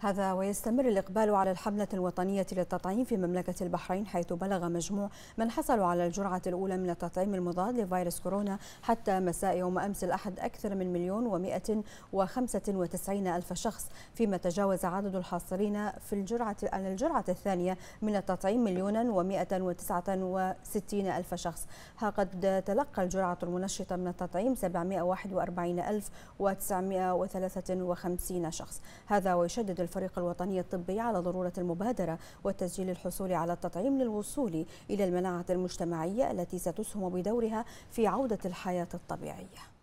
هذا ويستمر الإقبال على الحملة الوطنية للتطعيم في مملكة البحرين حيث بلغ مجموع من حصلوا على الجرعة الأولى من التطعيم المضاد لفيروس كورونا حتى مساء يوم أمس الأحد أكثر من مليون ومائة وخمسة وتسعين ألف شخص فيما تجاوز عدد الحاصلين في الجرعة على الجرعة الثانية من التطعيم مليونا ومائة وتسعة وستين ألف شخص ها قد تلقى الجرعة المنشطة من التطعيم وأربعين ألف وتسعمائة وثلاثة وخمسين شخص هذا ويشدد الفريق الوطني الطبي على ضرورة المبادرة وتسجيل الحصول على التطعيم للوصول إلى المناعة المجتمعية التي ستسهم بدورها في عودة الحياة الطبيعية